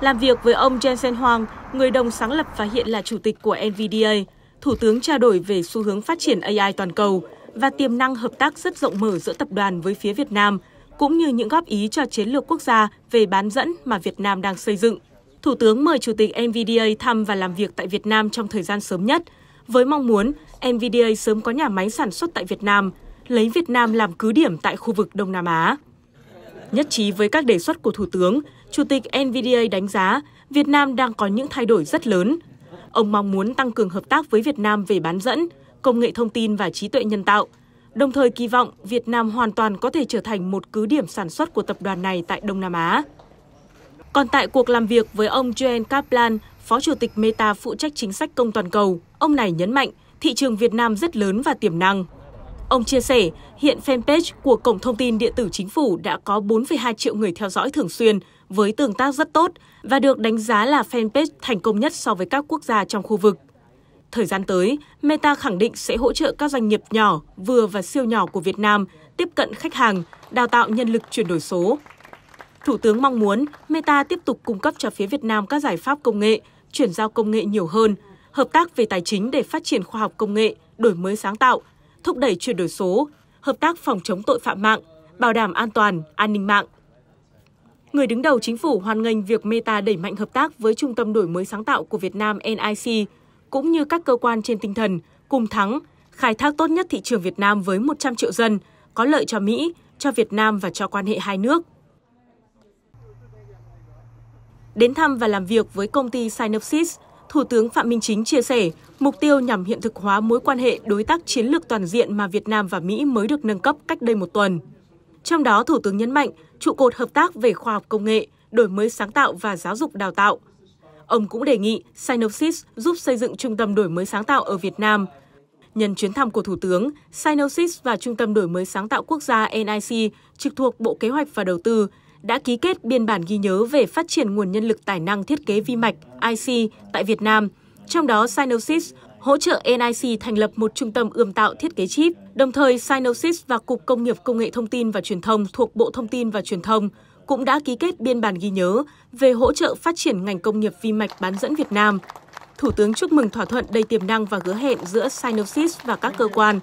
Làm việc với ông Jensen Huang, người đồng sáng lập và hiện là chủ tịch của NVDA, Thủ tướng trao đổi về xu hướng phát triển AI toàn cầu và tiềm năng hợp tác rất rộng mở giữa tập đoàn với phía Việt Nam, cũng như những góp ý cho chiến lược quốc gia về bán dẫn mà Việt Nam đang xây dựng. Thủ tướng mời Chủ tịch NVDA thăm và làm việc tại Việt Nam trong thời gian sớm nhất, với mong muốn NVDA sớm có nhà máy sản xuất tại Việt Nam, lấy Việt Nam làm cứ điểm tại khu vực Đông Nam Á. Nhất trí với các đề xuất của Thủ tướng, Chủ tịch NVDA đánh giá Việt Nam đang có những thay đổi rất lớn. Ông mong muốn tăng cường hợp tác với Việt Nam về bán dẫn, công nghệ thông tin và trí tuệ nhân tạo, đồng thời kỳ vọng Việt Nam hoàn toàn có thể trở thành một cứ điểm sản xuất của tập đoàn này tại Đông Nam Á. Còn tại cuộc làm việc với ông Joel Kaplan, Phó Chủ tịch Meta phụ trách chính sách công toàn cầu, ông này nhấn mạnh thị trường Việt Nam rất lớn và tiềm năng. Ông chia sẻ, hiện fanpage của Cổng Thông tin Điện tử Chính phủ đã có 4,2 triệu người theo dõi thường xuyên, với tương tác rất tốt và được đánh giá là fanpage thành công nhất so với các quốc gia trong khu vực. Thời gian tới, Meta khẳng định sẽ hỗ trợ các doanh nghiệp nhỏ, vừa và siêu nhỏ của Việt Nam tiếp cận khách hàng, đào tạo nhân lực chuyển đổi số. Thủ tướng mong muốn Meta tiếp tục cung cấp cho phía Việt Nam các giải pháp công nghệ, chuyển giao công nghệ nhiều hơn, hợp tác về tài chính để phát triển khoa học công nghệ, đổi mới sáng tạo – thúc đẩy chuyển đổi số, hợp tác phòng chống tội phạm mạng, bảo đảm an toàn, an ninh mạng. Người đứng đầu chính phủ hoan nghênh việc Meta đẩy mạnh hợp tác với Trung tâm Đổi mới sáng tạo của Việt Nam NIC, cũng như các cơ quan trên tinh thần, cùng thắng, khai thác tốt nhất thị trường Việt Nam với 100 triệu dân, có lợi cho Mỹ, cho Việt Nam và cho quan hệ hai nước. Đến thăm và làm việc với công ty Synopsys, Thủ tướng Phạm Minh Chính chia sẻ, mục tiêu nhằm hiện thực hóa mối quan hệ đối tác chiến lược toàn diện mà Việt Nam và Mỹ mới được nâng cấp cách đây một tuần. Trong đó, Thủ tướng nhấn mạnh trụ cột hợp tác về khoa học công nghệ, đổi mới sáng tạo và giáo dục đào tạo. Ông cũng đề nghị Synopsys giúp xây dựng trung tâm đổi mới sáng tạo ở Việt Nam. Nhân chuyến thăm của Thủ tướng, Synopsys và Trung tâm Đổi mới Sáng tạo Quốc gia NIC trực thuộc Bộ Kế hoạch và Đầu tư đã ký kết biên bản ghi nhớ về phát triển nguồn nhân lực tài năng thiết kế vi mạch IC tại Việt Nam. Trong đó, Synosys hỗ trợ NIC thành lập một trung tâm ươm tạo thiết kế chip. Đồng thời, Synosys và Cục Công nghiệp Công nghệ Thông tin và Truyền thông thuộc Bộ Thông tin và Truyền thông cũng đã ký kết biên bản ghi nhớ về hỗ trợ phát triển ngành công nghiệp vi mạch bán dẫn Việt Nam. Thủ tướng chúc mừng thỏa thuận đầy tiềm năng và hứa hẹn giữa Synosys và các cơ quan,